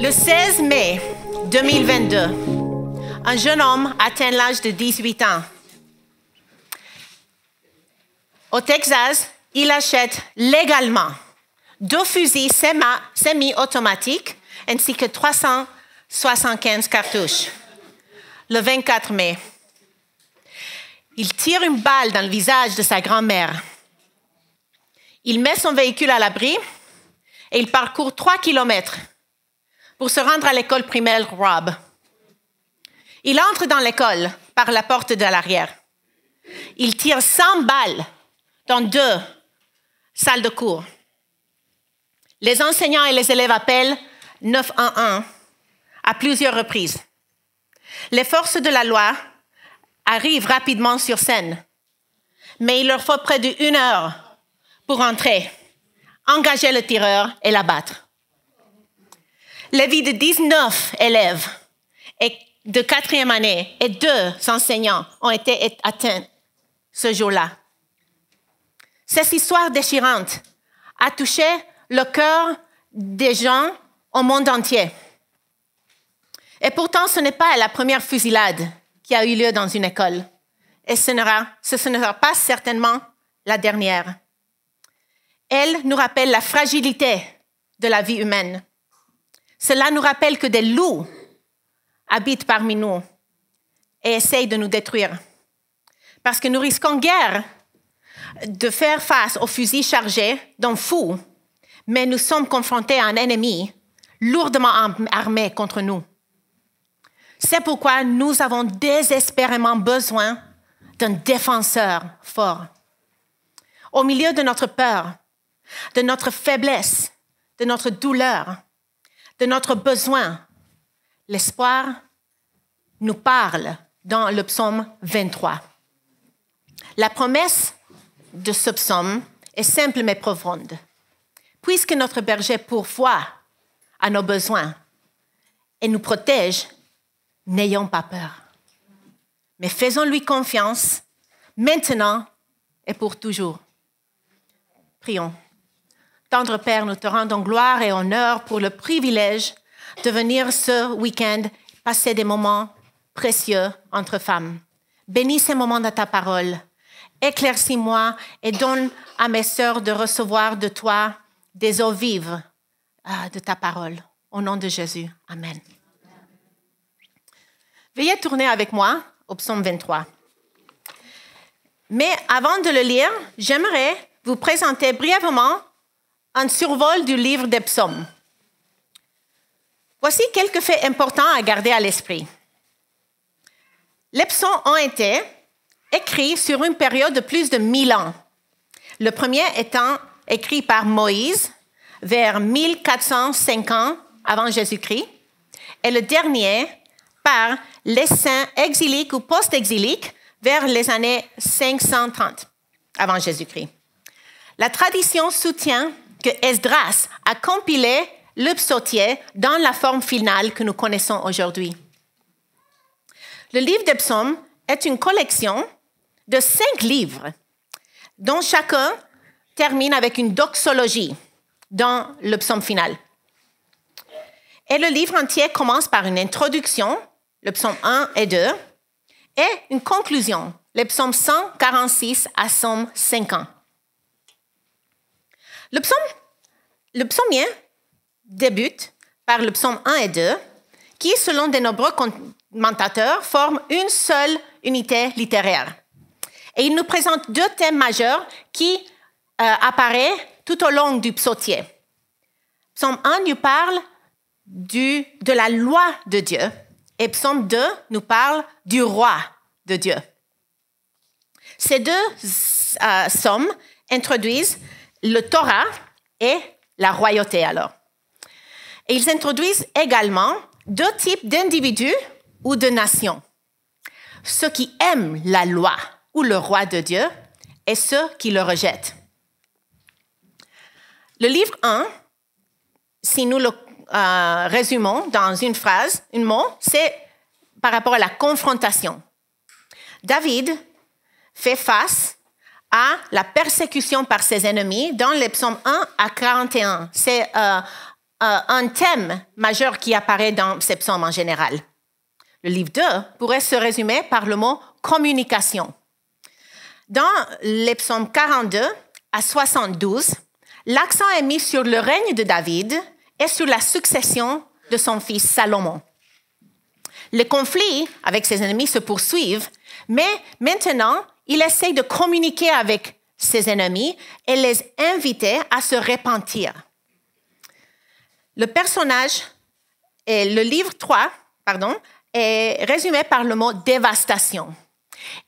Le 16 mai 2022, un jeune homme atteint l'âge de 18 ans. Au Texas, il achète légalement deux fusils semi-automatiques ainsi que 375 cartouches. Le 24 mai, il tire une balle dans le visage de sa grand-mère. Il met son véhicule à l'abri et il parcourt 3 kilomètres pour se rendre à l'école primaire Rob. Il entre dans l'école par la porte de l'arrière. Il tire 100 balles dans deux salles de cours. Les enseignants et les élèves appellent 911 à plusieurs reprises. Les forces de la loi arrivent rapidement sur scène, mais il leur faut près d'une heure pour entrer, engager le tireur et l'abattre. La vie de 19 élèves et de quatrième année et deux enseignants ont été atteints ce jour-là. Cette histoire déchirante a touché le cœur des gens au monde entier. Et pourtant, ce n'est pas la première fusillade qui a eu lieu dans une école. Et ce ne sera pas certainement la dernière. Elle nous rappelle la fragilité de la vie humaine cela nous rappelle que des loups habitent parmi nous et essayent de nous détruire. Parce que nous risquons guère de faire face aux fusils chargés d'un fou, mais nous sommes confrontés à un ennemi lourdement armé contre nous. C'est pourquoi nous avons désespérément besoin d'un défenseur fort. Au milieu de notre peur, de notre faiblesse, de notre douleur, de notre besoin. L'espoir nous parle dans le psaume 23. La promesse de ce psaume est simple mais profonde. Puisque notre berger pourvoit à nos besoins et nous protège, n'ayons pas peur. Mais faisons-lui confiance maintenant et pour toujours. Prions. Tendre Père, nous te rendons gloire et honneur pour le privilège de venir ce week-end passer des moments précieux entre femmes. Bénis ces moments de ta parole. Éclaircis-moi et donne à mes sœurs de recevoir de toi des eaux vives euh, de ta parole. Au nom de Jésus. Amen. Veuillez tourner avec moi au psaume 23. Mais avant de le lire, j'aimerais vous présenter brièvement un survol du livre des psaumes. Voici quelques faits importants à garder à l'esprit. Les psaumes ont été écrits sur une période de plus de 1000 ans. Le premier étant écrit par Moïse vers 1450 avant Jésus-Christ et le dernier par les saints exiliques ou post-exiliques vers les années 530 avant Jésus-Christ. La tradition soutient que Esdras a compilé le psautier dans la forme finale que nous connaissons aujourd'hui. Le livre des psaumes est une collection de cinq livres dont chacun termine avec une doxologie dans le psaume final. Et le livre entier commence par une introduction, le psaume 1 et 2, et une conclusion, les psaumes 146 à psaume 50. Le psaume, le débute par le psaume 1 et 2, qui, selon de nombreux commentateurs, forment une seule unité littéraire. Et il nous présente deux thèmes majeurs qui euh, apparaissent tout au long du psautier. Psaume 1 nous parle du, de la loi de Dieu et psaume 2 nous parle du roi de Dieu. Ces deux sommes euh, psaumes introduisent le Torah et la royauté alors. Et ils introduisent également deux types d'individus ou de nations. Ceux qui aiment la loi ou le roi de Dieu et ceux qui le rejettent. Le livre 1, si nous le euh, résumons dans une phrase, une mot, c'est par rapport à la confrontation. David fait face à la persécution par ses ennemis dans les psaumes 1 à 41. C'est euh, euh, un thème majeur qui apparaît dans ces psaumes en général. Le livre 2 pourrait se résumer par le mot communication. Dans les psaumes 42 à 72, l'accent est mis sur le règne de David et sur la succession de son fils Salomon. Les conflits avec ses ennemis se poursuivent, mais maintenant, il essaie de communiquer avec ses ennemis et les inviter à se repentir. Le personnage, et le livre 3, pardon, est résumé par le mot dévastation.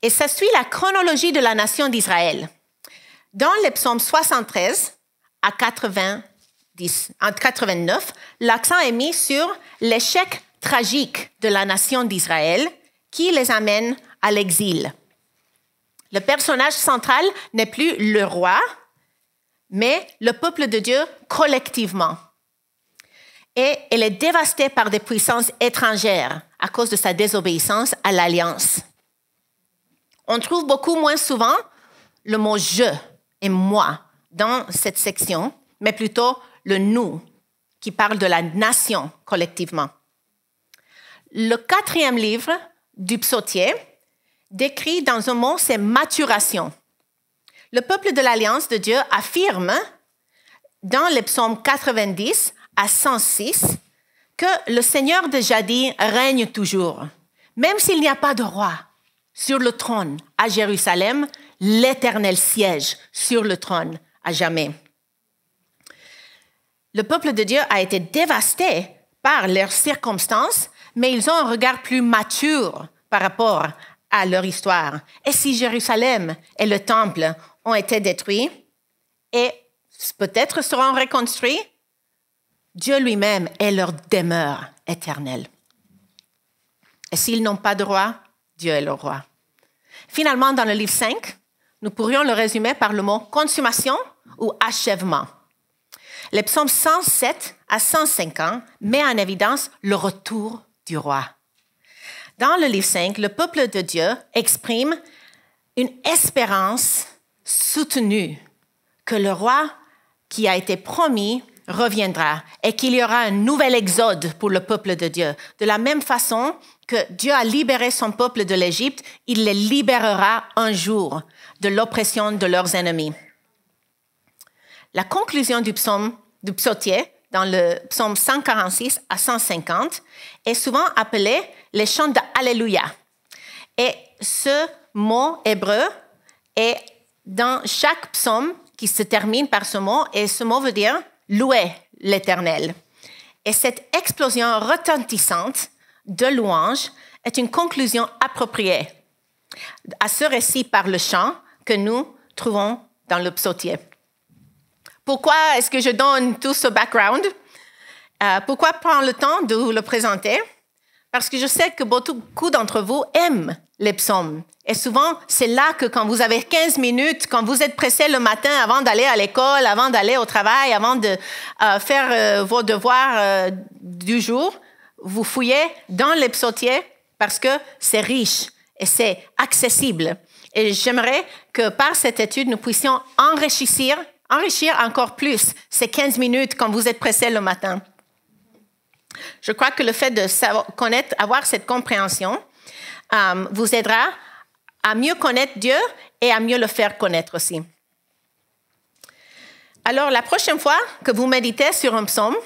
Et ça suit la chronologie de la nation d'Israël. Dans les psaumes 73 à 89, l'accent est mis sur l'échec tragique de la nation d'Israël qui les amène à l'exil. Le personnage central n'est plus le roi, mais le peuple de Dieu collectivement. Et elle est dévastée par des puissances étrangères à cause de sa désobéissance à l'alliance. On trouve beaucoup moins souvent le mot je et moi dans cette section, mais plutôt le nous qui parle de la nation collectivement. Le quatrième livre du psautier, décrit dans un mot, c'est maturation. Le peuple de l'Alliance de Dieu affirme dans les psaumes 90 à 106 que le Seigneur de Jadis règne toujours. Même s'il n'y a pas de roi sur le trône à Jérusalem, l'Éternel siège sur le trône à jamais. Le peuple de Dieu a été dévasté par leurs circonstances, mais ils ont un regard plus mature par rapport à leur histoire. Et si Jérusalem et le temple ont été détruits et peut-être seront reconstruits, Dieu lui-même est leur demeure éternelle. Et s'ils n'ont pas de roi, Dieu est leur roi. Finalement, dans le livre 5, nous pourrions le résumer par le mot consommation ou achèvement. Les psaumes 107 à 105 ans met en évidence le retour du roi. Dans le livre 5, le peuple de Dieu exprime une espérance soutenue que le roi qui a été promis reviendra et qu'il y aura un nouvel exode pour le peuple de Dieu. De la même façon que Dieu a libéré son peuple de l'Égypte, il les libérera un jour de l'oppression de leurs ennemis. La conclusion du psaume du psautier dans le psaume 146 à 150 est souvent appelée le chant de Et ce mot hébreu est dans chaque psaume qui se termine par ce mot, et ce mot veut dire louer l'Éternel. Et cette explosion retentissante de louange est une conclusion appropriée à ce récit par le chant que nous trouvons dans le psautier. Pourquoi est-ce que je donne tout ce background? Euh, pourquoi prendre le temps de vous le présenter? Parce que je sais que beaucoup d'entre vous aiment les psaumes. Et souvent, c'est là que quand vous avez 15 minutes, quand vous êtes pressé le matin avant d'aller à l'école, avant d'aller au travail, avant de euh, faire euh, vos devoirs euh, du jour, vous fouillez dans les psautiers parce que c'est riche et c'est accessible. Et j'aimerais que par cette étude, nous puissions enrichir, enrichir encore plus ces 15 minutes quand vous êtes pressé le matin. Je crois que le fait de connaître, avoir cette compréhension euh, vous aidera à mieux connaître Dieu et à mieux le faire connaître aussi. Alors, la prochaine fois que vous méditez sur un psaume,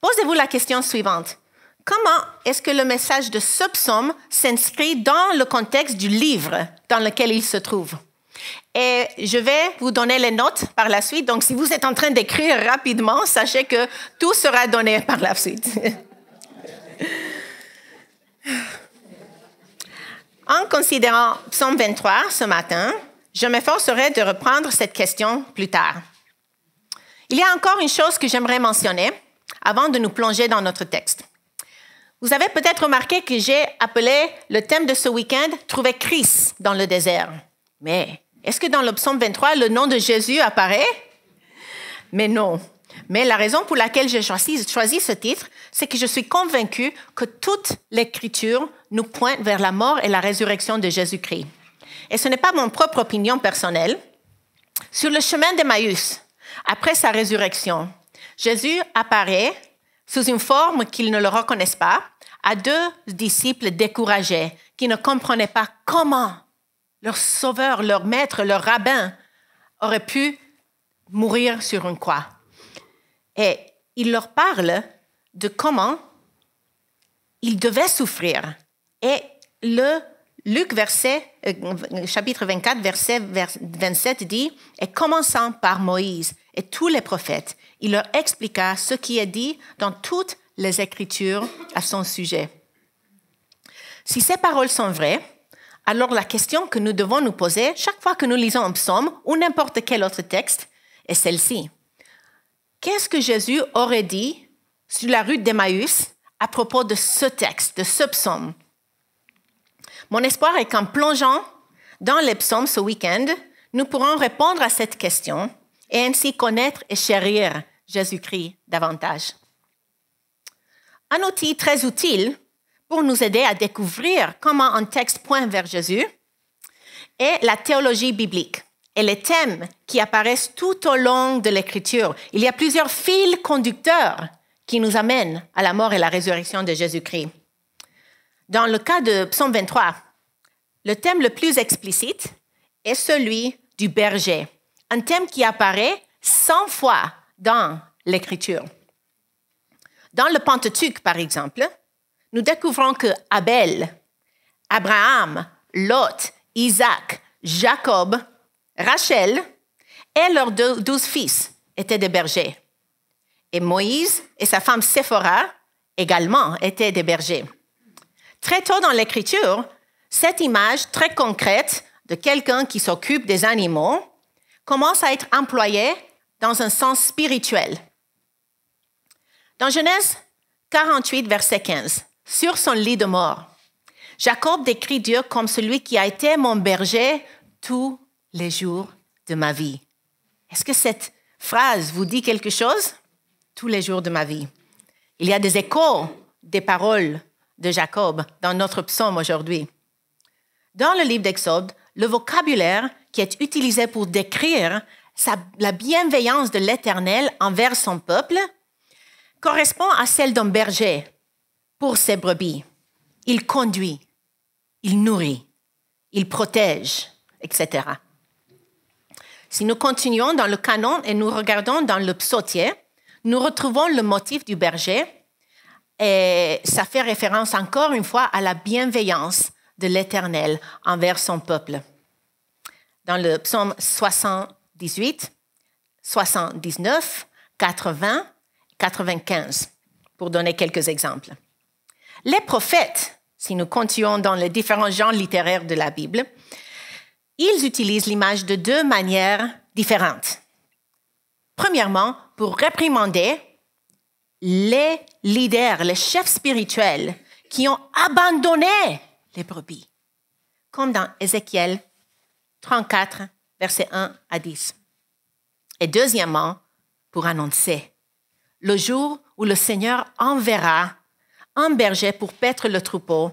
posez-vous la question suivante. Comment est-ce que le message de ce psaume s'inscrit dans le contexte du livre dans lequel il se trouve? Et je vais vous donner les notes par la suite. Donc, si vous êtes en train d'écrire rapidement, sachez que tout sera donné par la suite. en considérant Psaume 23 ce matin, je m'efforcerai de reprendre cette question plus tard. Il y a encore une chose que j'aimerais mentionner avant de nous plonger dans notre texte. Vous avez peut-être remarqué que j'ai appelé le thème de ce week-end Trouver Christ dans le désert. Mais est-ce que dans le 23, le nom de Jésus apparaît? Mais non. Mais la raison pour laquelle j'ai choisi, ce titre, c'est que je suis convaincue que toute l'écriture nous pointe vers la mort et la résurrection de Jésus-Christ. Et ce n'est pas mon propre opinion personnelle. Sur le chemin d'Emmaüs, après sa résurrection, Jésus apparaît sous une forme qu'ils ne le reconnaissent pas à deux disciples découragés qui ne comprenaient pas comment leur sauveur, leur maître, leur rabbin, aurait pu mourir sur une croix. Et il leur parle de comment il devait souffrir. Et le Luc verset, euh, chapitre 24, verset 27 dit, et commençant par Moïse et tous les prophètes, il leur expliqua ce qui est dit dans toutes les Écritures à son sujet. Si ces paroles sont vraies, alors la question que nous devons nous poser chaque fois que nous lisons un psaume ou n'importe quel autre texte est celle-ci. Qu'est-ce que Jésus aurait dit sur la rue d'Emmaüs à propos de ce texte, de ce psaume Mon espoir est qu'en plongeant dans les psaumes ce week-end, nous pourrons répondre à cette question et ainsi connaître et chérir Jésus-Christ davantage. Un outil très utile pour nous aider à découvrir comment un texte pointe vers Jésus et la théologie biblique et les thèmes qui apparaissent tout au long de l'écriture. Il y a plusieurs fils conducteurs qui nous amènent à la mort et la résurrection de Jésus-Christ. Dans le cas de Psaume 23, le thème le plus explicite est celui du berger, un thème qui apparaît cent fois dans l'écriture. Dans le Pentateuque, par exemple, nous découvrons que Abel, Abraham, Lot, Isaac, Jacob, Rachel et leurs douze fils étaient des bergers. Et Moïse et sa femme Séphora également étaient des bergers. Très tôt dans l'Écriture, cette image très concrète de quelqu'un qui s'occupe des animaux commence à être employée dans un sens spirituel. Dans Genèse 48, verset 15, sur son lit de mort. Jacob décrit Dieu comme celui qui a été mon berger tous les jours de ma vie. Est-ce que cette phrase vous dit quelque chose Tous les jours de ma vie. Il y a des échos des paroles de Jacob dans notre psaume aujourd'hui. Dans le livre d'Exode, le vocabulaire qui est utilisé pour décrire la bienveillance de l'Éternel envers son peuple correspond à celle d'un berger pour ses brebis. Il conduit, il nourrit, il protège, etc. Si nous continuons dans le canon et nous regardons dans le psautier, nous retrouvons le motif du berger et ça fait référence encore une fois à la bienveillance de l'Éternel envers son peuple. Dans le psaume 78, 79, 80, 95, pour donner quelques exemples. Les prophètes, si nous continuons dans les différents genres littéraires de la Bible, ils utilisent l'image de deux manières différentes. Premièrement, pour réprimander les leaders, les chefs spirituels qui ont abandonné les brebis, comme dans Ézéchiel 34, verset 1 à 10. Et deuxièmement, pour annoncer le jour où le Seigneur enverra un berger pour paître le troupeau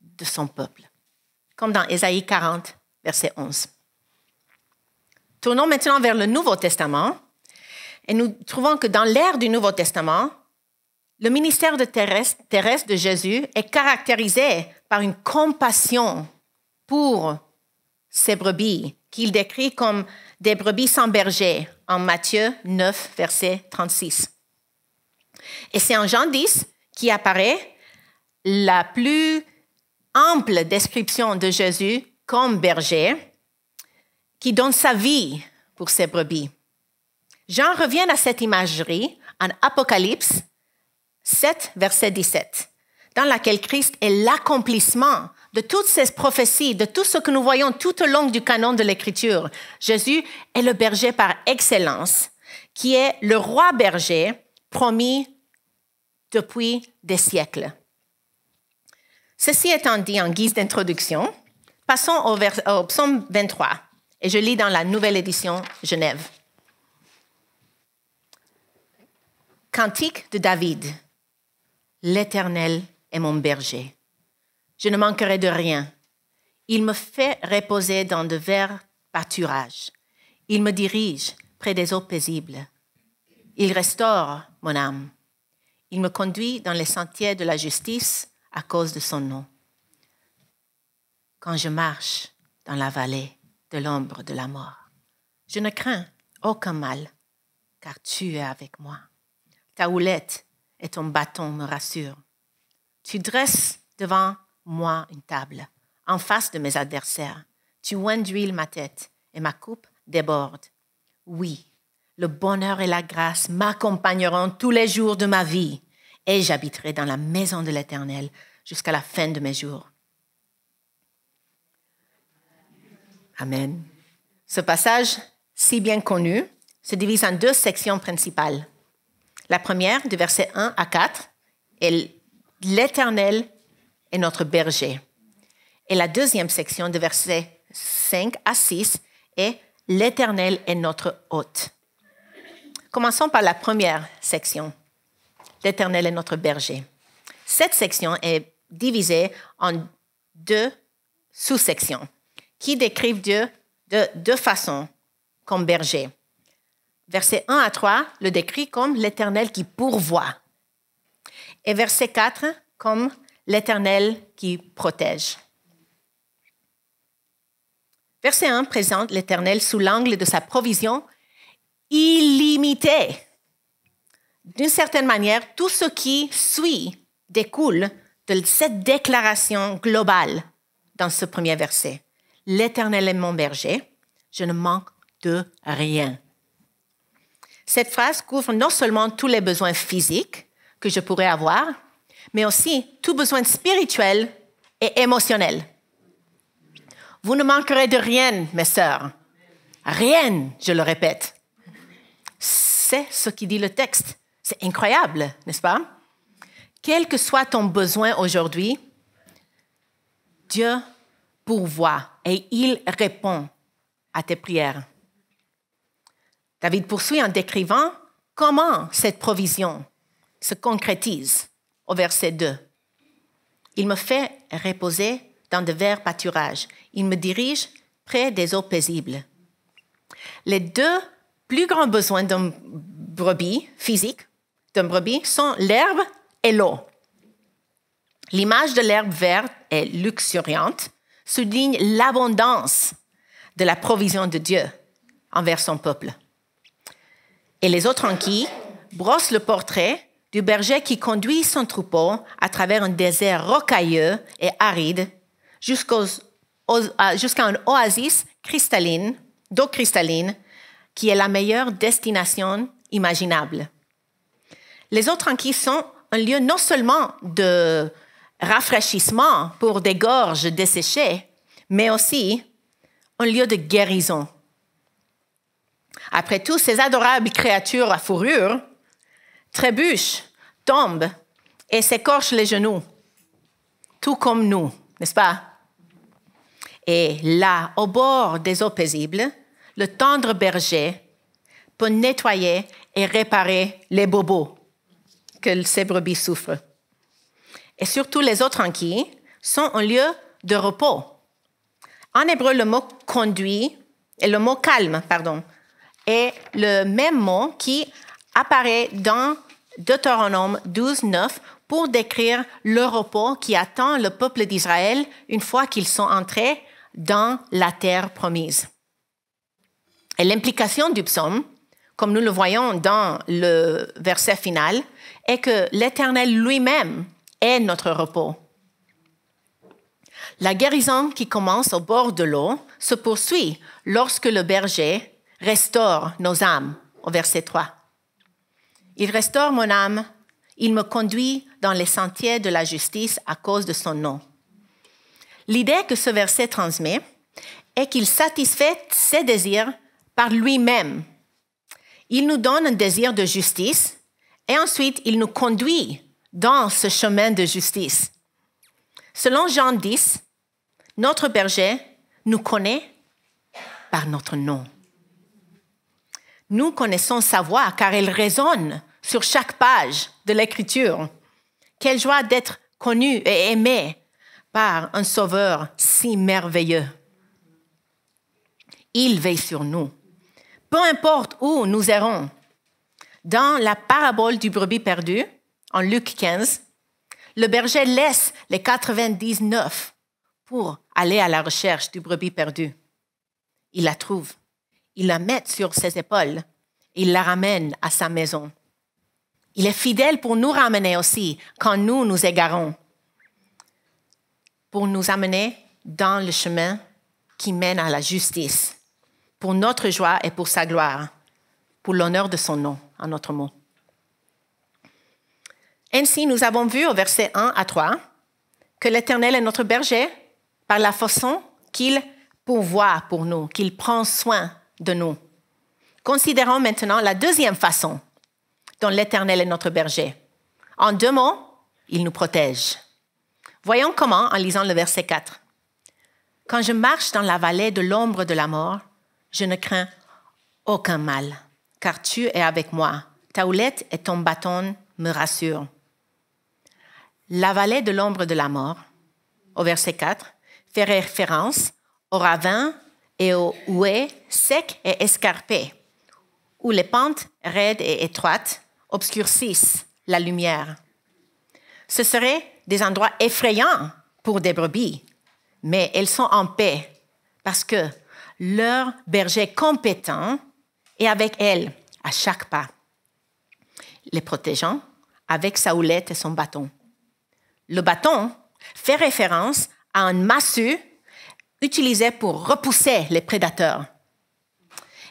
de son peuple, comme dans Ésaïe 40, verset 11. Tournons maintenant vers le Nouveau Testament et nous trouvons que dans l'ère du Nouveau Testament, le ministère de terrestre, terrestre de Jésus est caractérisé par une compassion pour ses brebis, qu'il décrit comme des brebis sans berger en Matthieu 9, verset 36. Et c'est en Jean 10 qui apparaît la plus ample description de Jésus comme berger qui donne sa vie pour ses brebis. Jean revient à cette imagerie en Apocalypse 7, verset 17, dans laquelle Christ est l'accomplissement de toutes ces prophéties, de tout ce que nous voyons tout au long du canon de l'Écriture. Jésus est le berger par excellence, qui est le roi berger promis depuis des siècles. Ceci étant dit en guise d'introduction, passons au, vers, psaume 23, et je lis dans la nouvelle édition Genève. Cantique de David. L'Éternel est mon berger. Je ne manquerai de rien. Il me fait reposer dans de verts pâturages. Il me dirige près des eaux paisibles. Il restaure mon âme. Il me conduit dans les sentiers de la justice à cause de son nom. Quand je marche dans la vallée de l'ombre de la mort, je ne crains aucun mal, car tu es avec moi. Ta houlette et ton bâton me rassurent. Tu dresses devant moi une table, en face de mes adversaires. Tu d'huile ma tête et ma coupe déborde. Oui, le bonheur et la grâce m'accompagneront tous les jours de ma vie et j'habiterai dans la maison de l'Éternel jusqu'à la fin de mes jours. Amen. Ce passage, si bien connu, se divise en deux sections principales. La première, du verset 1 à 4, est l'Éternel est notre berger. Et la deuxième section, de verset 5 à 6, est l'Éternel est notre hôte. Commençons par la première section. L'Éternel est notre berger. Cette section est divisée en deux sous-sections qui décrivent Dieu de deux façons comme berger. Verset 1 à 3 le décrit comme l'Éternel qui pourvoit et verset 4 comme l'Éternel qui protège. Verset 1 présente l'Éternel sous l'angle de sa provision illimité. D'une certaine manière, tout ce qui suit découle de cette déclaration globale dans ce premier verset. L'Éternel est mon berger, je ne manque de rien. Cette phrase couvre non seulement tous les besoins physiques que je pourrais avoir, mais aussi tout besoin spirituel et émotionnel. Vous ne manquerez de rien, mes sœurs. Rien, je le répète. C'est ce qui dit le texte. C'est incroyable, n'est-ce pas? Quel que soit ton besoin aujourd'hui, Dieu pourvoit et il répond à tes prières. David poursuit en décrivant comment cette provision se concrétise au verset 2. Il me fait reposer dans de verts pâturages. Il me dirige près des eaux paisibles. Les deux plus grands besoins d'un brebis physique, d'un brebis, sont l'herbe et l'eau. L'image de l'herbe verte et luxuriante souligne l'abondance de la provision de Dieu envers son peuple. Et les autres anquilles brossent le portrait du berger qui conduit son troupeau à travers un désert rocailleux et aride jusqu'à une un oasis cristalline, d'eau cristalline qui est la meilleure destination imaginable. Les eaux tranquilles sont un lieu non seulement de rafraîchissement pour des gorges desséchées, mais aussi un lieu de guérison. Après tout, ces adorables créatures à fourrure trébuchent, tombent et s'écorchent les genoux, tout comme nous, n'est-ce pas? Et là, au bord des eaux paisibles, le tendre berger pour nettoyer et réparer les bobos que ces brebis souffrent. Et surtout les autres qui sont un lieu de repos. En hébreu, le mot conduit et le mot calme, pardon, est le même mot qui apparaît dans Deutéronome 12, 9 pour décrire le repos qui attend le peuple d'Israël une fois qu'ils sont entrés dans la terre promise. Et l'implication du psaume, comme nous le voyons dans le verset final, est que l'Éternel lui-même est notre repos. La guérison qui commence au bord de l'eau se poursuit lorsque le berger restaure nos âmes, au verset 3. Il restaure mon âme, il me conduit dans les sentiers de la justice à cause de son nom. L'idée que ce verset transmet est qu'il satisfait ses désirs par lui-même. Il nous donne un désir de justice et ensuite il nous conduit dans ce chemin de justice. Selon Jean 10, notre berger nous connaît par notre nom. Nous connaissons sa voix car elle résonne sur chaque page de l'Écriture. Quelle joie d'être connu et aimé par un Sauveur si merveilleux. Il veille sur nous peu importe où nous errons. Dans la parabole du brebis perdu, en Luc 15, le berger laisse les 99 pour aller à la recherche du brebis perdu. Il la trouve, il la met sur ses épaules, il la ramène à sa maison. Il est fidèle pour nous ramener aussi quand nous nous égarons, pour nous amener dans le chemin qui mène à la justice pour notre joie et pour sa gloire, pour l'honneur de son nom, en notre mot. Ainsi, nous avons vu au verset 1 à 3 que l'Éternel est notre berger par la façon qu'il pourvoit pour nous, qu'il prend soin de nous. Considérons maintenant la deuxième façon dont l'Éternel est notre berger. En deux mots, il nous protège. Voyons comment en lisant le verset 4. Quand je marche dans la vallée de l'ombre de la mort, je ne crains aucun mal, car tu es avec moi. Ta houlette et ton bâton me rassurent. La vallée de l'ombre de la mort, au verset 4, fait référence au ravin et au houées sec et escarpé, où les pentes raides et étroites obscurcissent la lumière. Ce seraient des endroits effrayants pour des brebis, mais elles sont en paix parce que leur berger compétent et avec elle à chaque pas, les protégeant avec sa houlette et son bâton. Le bâton fait référence à un massue utilisé pour repousser les prédateurs.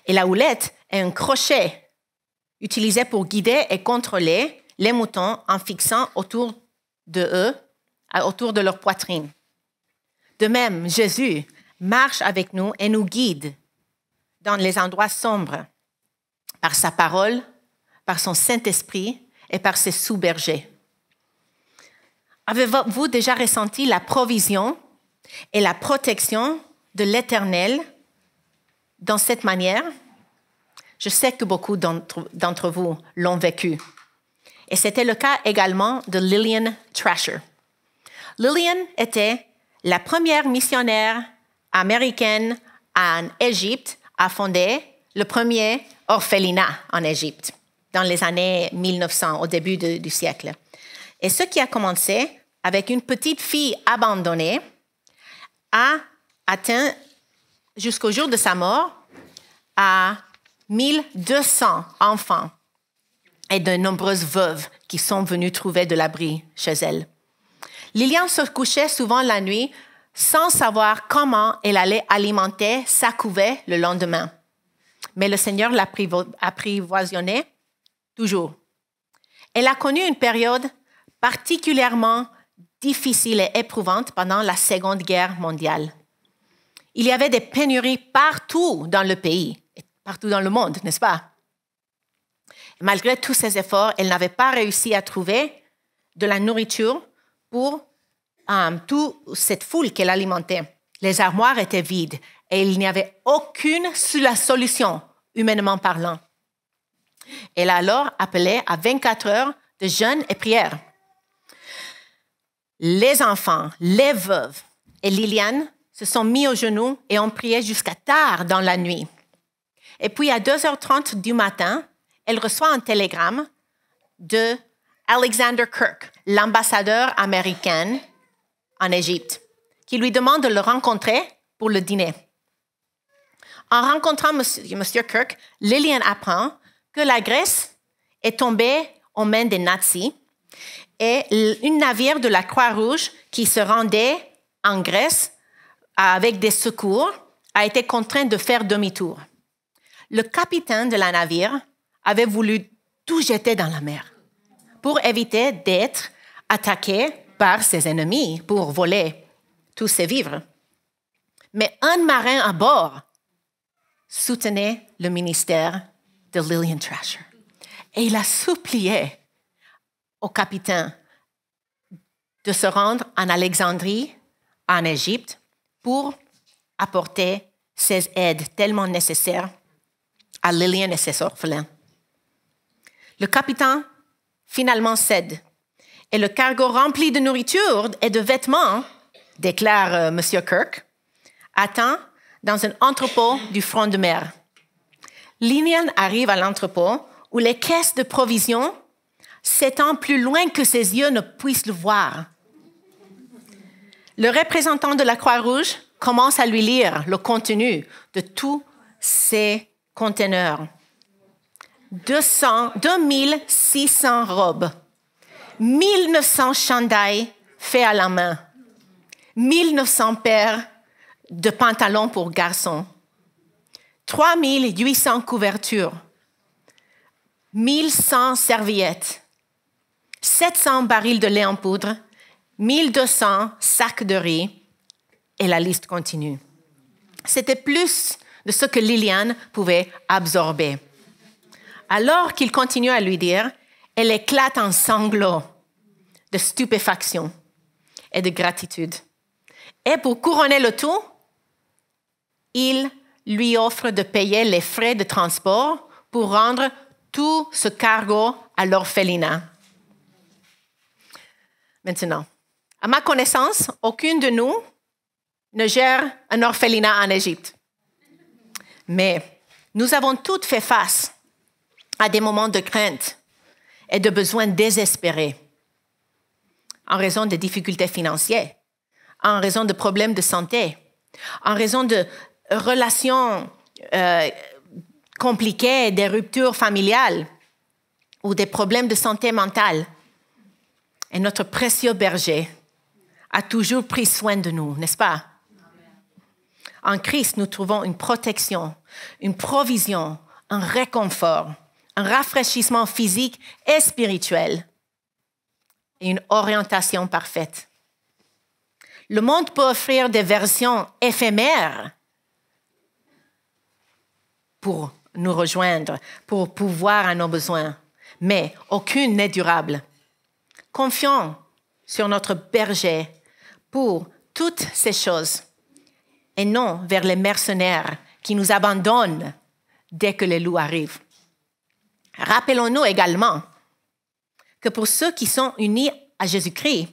Et la houlette est un crochet utilisé pour guider et contrôler les moutons en fixant autour de eux, autour de leur poitrine. De même, Jésus marche avec nous et nous guide dans les endroits sombres par sa parole, par son Saint-Esprit et par ses sous-bergers. Avez-vous déjà ressenti la provision et la protection de l'Éternel dans cette manière? Je sais que beaucoup d'entre vous l'ont vécu. Et c'était le cas également de Lillian Trasher. Lillian était la première missionnaire américaine en Égypte a fondé le premier orphelinat en Égypte dans les années 1900, au début du siècle. Et ce qui a commencé avec une petite fille abandonnée a atteint jusqu'au jour de sa mort à 1200 enfants et de nombreuses veuves qui sont venues trouver de l'abri chez elle. Lilian se couchait souvent la nuit sans savoir comment elle allait alimenter sa couvée le lendemain. Mais le Seigneur l'a apprivoisée toujours. Elle a connu une période particulièrement difficile et éprouvante pendant la Seconde Guerre mondiale. Il y avait des pénuries partout dans le pays, et partout dans le monde, n'est-ce pas? Malgré tous ses efforts, elle n'avait pas réussi à trouver de la nourriture pour um, toute cette foule qu'elle alimentait. Les armoires étaient vides et il n'y avait aucune solution, humainement parlant. Elle a alors appelé à 24 heures de jeûne et prière. Les enfants, les veuves et Liliane se sont mis aux genoux et ont prié jusqu'à tard dans la nuit. Et puis à 2h30 du matin, elle reçoit un télégramme de Alexander Kirk, l'ambassadeur américain en Égypte, qui lui demande de le rencontrer pour le dîner. En rencontrant M. Kirk, Lillian apprend que la Grèce est tombée aux mains des nazis et une navire de la Croix-Rouge qui se rendait en Grèce avec des secours a été contraint de faire demi-tour. Le capitaine de la navire avait voulu tout jeter dans la mer pour éviter d'être attaqué par ses ennemis pour voler tous ses vivres. Mais un marin à bord soutenait le ministère de Lillian Trasher. Et il a supplié au capitaine de se rendre en Alexandrie, en Égypte, pour apporter ces aides tellement nécessaires à Lillian et ses orphelins. Le capitaine finalement cède et le cargo rempli de nourriture et de vêtements, déclare euh, Monsieur M. Kirk, atteint dans un entrepôt du front de mer. Linian arrive à l'entrepôt où les caisses de provisions s'étendent plus loin que ses yeux ne puissent le voir. Le représentant de la Croix-Rouge commence à lui lire le contenu de tous ces conteneurs. 200, 2600 robes, 1900 chandails faits à la main, 1900 paires de pantalons pour garçons, 3800 couvertures, 1100 serviettes, 700 barils de lait en poudre, 1200 sacs de riz, et la liste continue. C'était plus de ce que Liliane pouvait absorber. Alors qu'il continuait à lui dire, elle éclate en sanglots de stupéfaction et de gratitude. Et pour couronner le tout, il lui offre de payer les frais de transport pour rendre tout ce cargo à l'orphelinat. Maintenant, à ma connaissance, aucune de nous ne gère un orphelinat en Égypte. Mais nous avons toutes fait face à des moments de crainte et de besoins désespérés en raison des difficultés financières, en raison de problèmes de santé, en raison de relations euh, compliquées, des ruptures familiales ou des problèmes de santé mentale. Et notre précieux berger a toujours pris soin de nous, n'est-ce pas? En Christ, nous trouvons une protection, une provision, un réconfort un rafraîchissement physique et spirituel et une orientation parfaite. Le monde peut offrir des versions éphémères pour nous rejoindre, pour pouvoir à nos besoins, mais aucune n'est durable. Confions sur notre berger pour toutes ces choses et non vers les mercenaires qui nous abandonnent dès que les loups arrivent. Rappelons-nous également que pour ceux qui sont unis à Jésus-Christ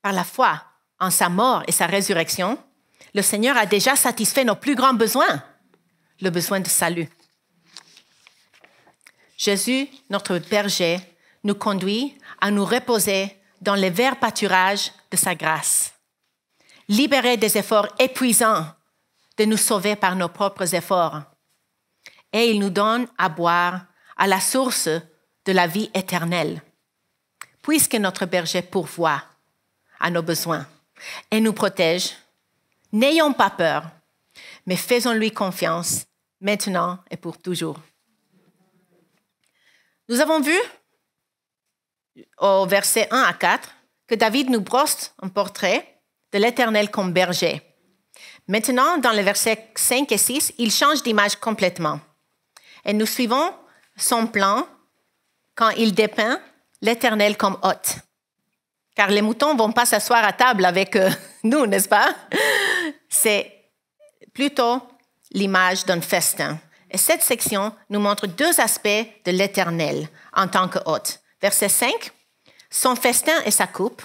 par la foi en sa mort et sa résurrection, le Seigneur a déjà satisfait nos plus grands besoins, le besoin de salut. Jésus, notre berger, nous conduit à nous reposer dans les verts pâturages de sa grâce, libérés des efforts épuisants de nous sauver par nos propres efforts. Et il nous donne à boire à la source de la vie éternelle, puisque notre berger pourvoit à nos besoins et nous protège. N'ayons pas peur, mais faisons-lui confiance maintenant et pour toujours. Nous avons vu au verset 1 à 4 que David nous brosse un portrait de l'Éternel comme berger. Maintenant, dans les versets 5 et 6, il change d'image complètement. Et nous suivons son plan quand il dépeint l'Éternel comme hôte. Car les moutons ne vont pas s'asseoir à table avec euh, nous, n'est-ce pas? C'est plutôt l'image d'un festin. Et cette section nous montre deux aspects de l'Éternel en tant que hôte. Verset 5, son festin et sa coupe.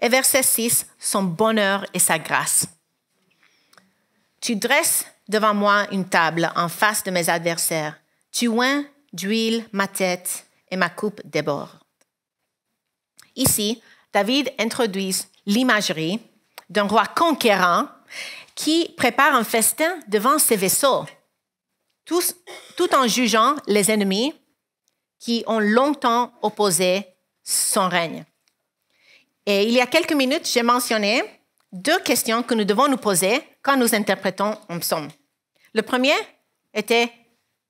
Et verset 6, son bonheur et sa grâce. Tu dresses devant moi une table en face de mes adversaires. Tu oins d'huile ma tête et ma coupe débordent. » Ici, David introduit l'imagerie d'un roi conquérant qui prépare un festin devant ses vaisseaux, tout en jugeant les ennemis qui ont longtemps opposé son règne. Et il y a quelques minutes, j'ai mentionné deux questions que nous devons nous poser quand nous interprétons un psaume. Le premier était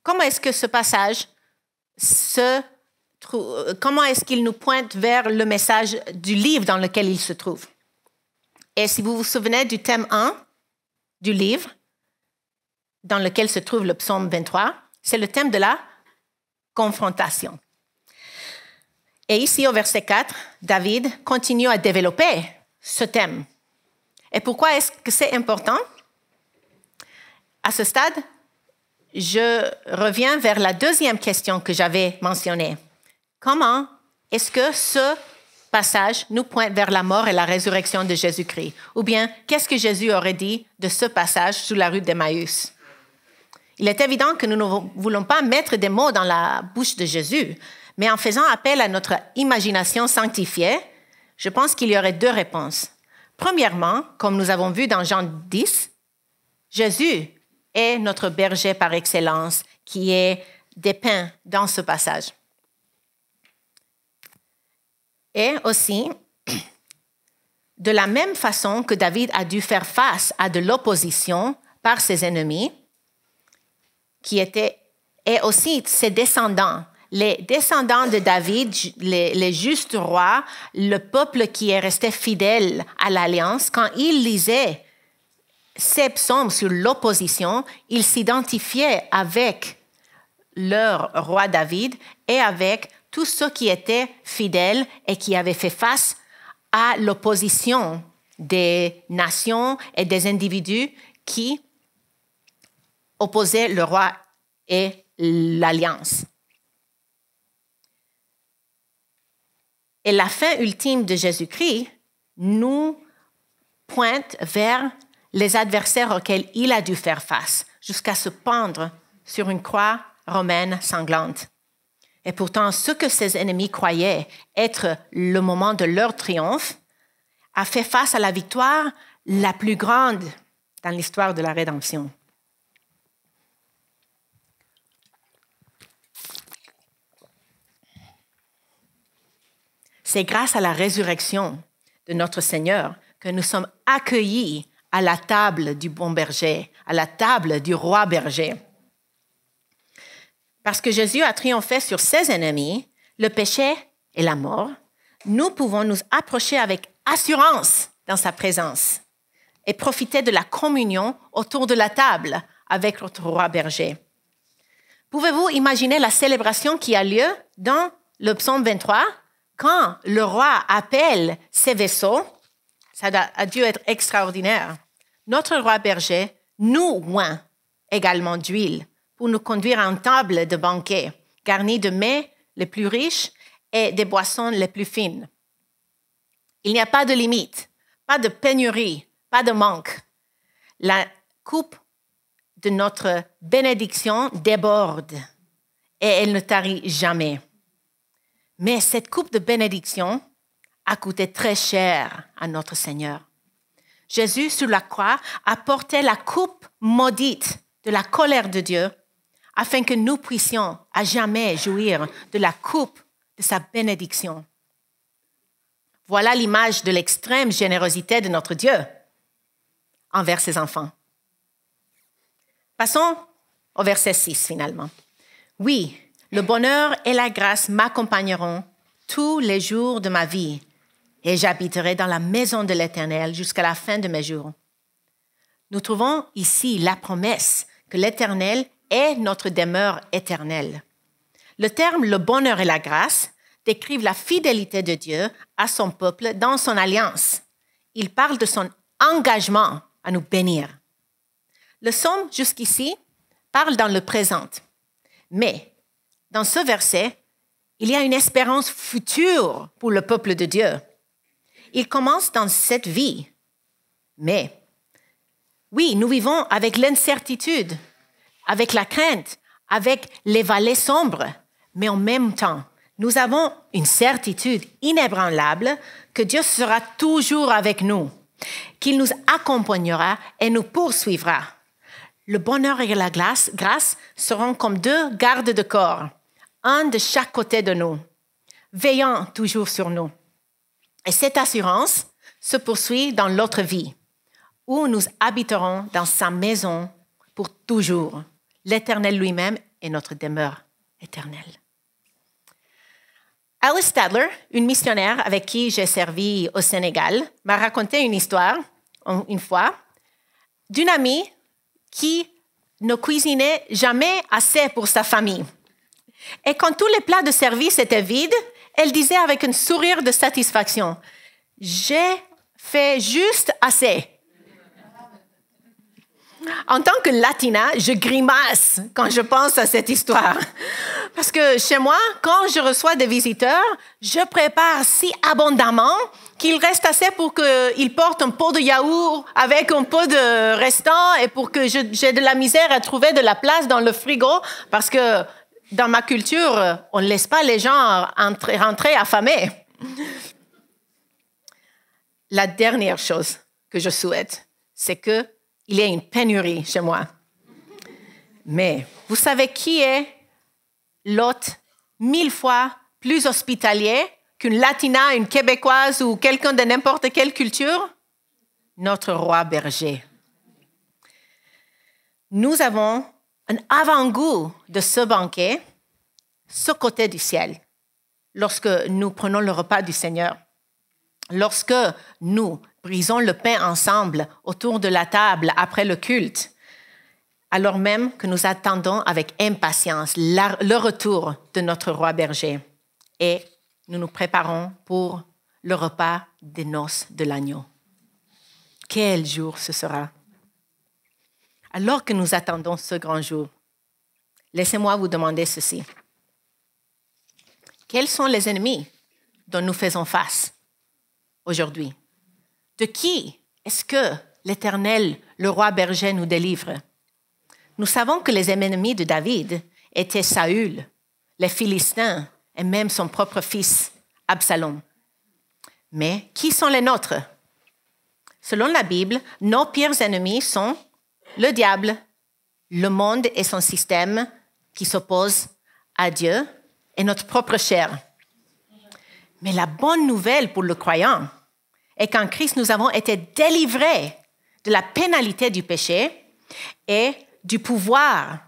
Comment est-ce que ce passage se euh, comment est-ce qu'il nous pointe vers le message du livre dans lequel il se trouve. Et si vous vous souvenez du thème 1 du livre, dans lequel se trouve le psaume 23, c'est le thème de la confrontation. Et ici, au verset 4, David continue à développer ce thème. Et pourquoi est-ce que c'est important? À ce stade, je reviens vers la deuxième question que j'avais mentionnée. Comment est-ce que ce passage nous pointe vers la mort et la résurrection de Jésus-Christ? Ou bien, qu'est-ce que Jésus aurait dit de ce passage sous la rue d'Emmaüs? Il est évident que nous ne voulons pas mettre des mots dans la bouche de Jésus, mais en faisant appel à notre imagination sanctifiée, je pense qu'il y aurait deux réponses. Premièrement, comme nous avons vu dans Jean 10, Jésus notre berger par excellence, qui est dépeint dans ce passage. Et aussi, de la même façon que David a dû faire face à de l'opposition par ses ennemis, qui étaient, et aussi ses descendants, les descendants de David, les, justes rois, le peuple qui est resté fidèle à l'alliance, quand il lisait, ces psaumes sur l'opposition, ils s'identifiaient avec leur roi David et avec tous ceux qui étaient fidèles et qui avaient fait face à l'opposition des nations et des individus qui opposaient le roi et l'alliance. Et la fin ultime de Jésus-Christ nous pointe vers les adversaires auxquels il a dû faire face jusqu'à se pendre sur une croix romaine sanglante. Et pourtant, ce que ses ennemis croyaient être le moment de leur triomphe a fait face à la victoire la plus grande dans l'histoire de la rédemption. C'est grâce à la résurrection de notre Seigneur que nous sommes accueillis à la table du bon berger, à la table du roi berger. Parce que Jésus a triomphé sur ses ennemis, le péché et la mort, nous pouvons nous approcher avec assurance dans sa présence et profiter de la communion autour de la table avec notre roi berger. Pouvez-vous imaginer la célébration qui a lieu dans le psaume 23 quand le roi appelle ses vaisseaux ça a dû être extraordinaire. Notre roi berger nous oint également d'huile pour nous conduire à une table de banquet garnie de mets les plus riches et des boissons les plus fines. Il n'y a pas de limite, pas de pénurie, pas de manque. La coupe de notre bénédiction déborde et elle ne tarit jamais. Mais cette coupe de bénédiction a coûté très cher à notre Seigneur. Jésus, sur la croix, a porté la coupe maudite de la colère de Dieu afin que nous puissions à jamais jouir de la coupe de sa bénédiction. Voilà l'image de l'extrême générosité de notre Dieu envers ses enfants. Passons au verset 6 finalement. Oui, le bonheur et la grâce m'accompagneront tous les jours de ma vie et j'habiterai dans la maison de l'Éternel jusqu'à la fin de mes jours. Nous trouvons ici la promesse que l'Éternel est notre demeure éternelle. Le terme le bonheur et la grâce décrivent la fidélité de Dieu à son peuple dans son alliance. Il parle de son engagement à nous bénir. Le psaume jusqu'ici parle dans le présent, mais dans ce verset, il y a une espérance future pour le peuple de Dieu il commence dans cette vie. Mais oui, nous vivons avec l'incertitude, avec la crainte, avec les vallées sombres, mais en même temps, nous avons une certitude inébranlable que Dieu sera toujours avec nous, qu'il nous accompagnera et nous poursuivra. Le bonheur et la grâce seront comme deux gardes de corps, un de chaque côté de nous, veillant toujours sur nous. Et cette assurance se poursuit dans l'autre vie, où nous habiterons dans sa maison pour toujours. L'Éternel lui-même est notre demeure éternelle. Alice Stadler, une missionnaire avec qui j'ai servi au Sénégal, m'a raconté une histoire, une fois, d'une amie qui ne cuisinait jamais assez pour sa famille. Et quand tous les plats de service étaient vides, elle disait avec un sourire de satisfaction, j'ai fait juste assez. En tant que latina, je grimace quand je pense à cette histoire. Parce que chez moi, quand je reçois des visiteurs, je prépare si abondamment qu'il reste assez pour qu'ils portent un pot de yaourt avec un pot de restant et pour que j'ai de la misère à trouver de la place dans le frigo parce que dans ma culture, on ne laisse pas les gens entrer, rentrer affamés. La dernière chose que je souhaite, c'est qu'il y ait une pénurie chez moi. Mais vous savez qui est l'hôte mille fois plus hospitalier qu'une Latina, une Québécoise ou quelqu'un de n'importe quelle culture? Notre roi berger. Nous avons un avant-goût de ce banquet, ce côté du ciel, lorsque nous prenons le repas du Seigneur, lorsque nous brisons le pain ensemble autour de la table après le culte, alors même que nous attendons avec impatience le retour de notre roi berger et nous nous préparons pour le repas des noces de l'agneau. Quel jour ce sera alors que nous attendons ce grand jour, laissez-moi vous demander ceci. Quels sont les ennemis dont nous faisons face aujourd'hui? De qui est-ce que l'Éternel, le roi berger, nous délivre? Nous savons que les ennemis de David étaient Saül, les Philistins et même son propre fils, Absalom. Mais qui sont les nôtres? Selon la Bible, nos pires ennemis sont le diable, le monde et son système qui s'opposent à Dieu et notre propre chair. Mais la bonne nouvelle pour le croyant est qu'en Christ, nous avons été délivrés de la pénalité du péché et du pouvoir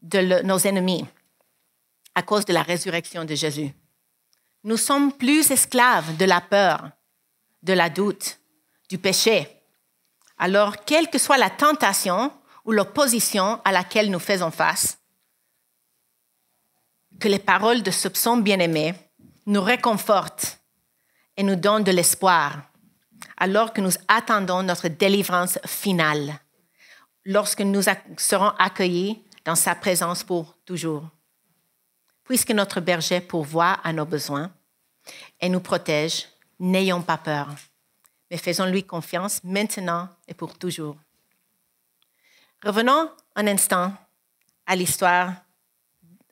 de nos ennemis à cause de la résurrection de Jésus. Nous sommes plus esclaves de la peur, de la doute, du péché alors, quelle que soit la tentation ou l'opposition à laquelle nous faisons face, que les paroles de ce psaume bien-aimé nous réconfortent et nous donnent de l'espoir alors que nous attendons notre délivrance finale, lorsque nous serons accueillis dans sa présence pour toujours. Puisque notre berger pourvoit à nos besoins et nous protège, n'ayons pas peur mais faisons-lui confiance maintenant et pour toujours. Revenons un instant à l'histoire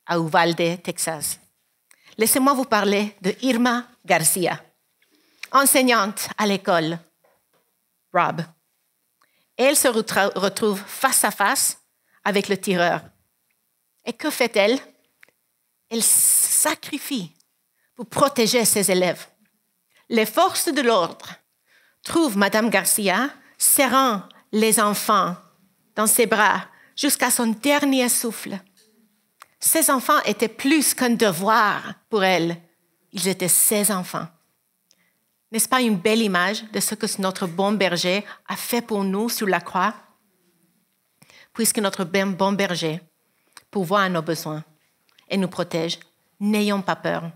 à Uvalde, Texas. Laissez-moi vous parler de Irma Garcia, enseignante à l'école Rob. Elle se retrouve face à face avec le tireur. Et que fait-elle Elle sacrifie pour protéger ses élèves. Les forces de l'ordre trouve Madame Garcia serrant les enfants dans ses bras jusqu'à son dernier souffle. Ses enfants étaient plus qu'un devoir pour elle. Ils étaient ses enfants. N'est-ce pas une belle image de ce que notre bon berger a fait pour nous sur la croix? Puisque notre ben- bon berger pourvoit à nos besoins et nous protège, n'ayons pas peur.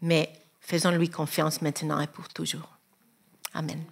Mais Faisons-lui confiance maintenant et pour toujours. Amen.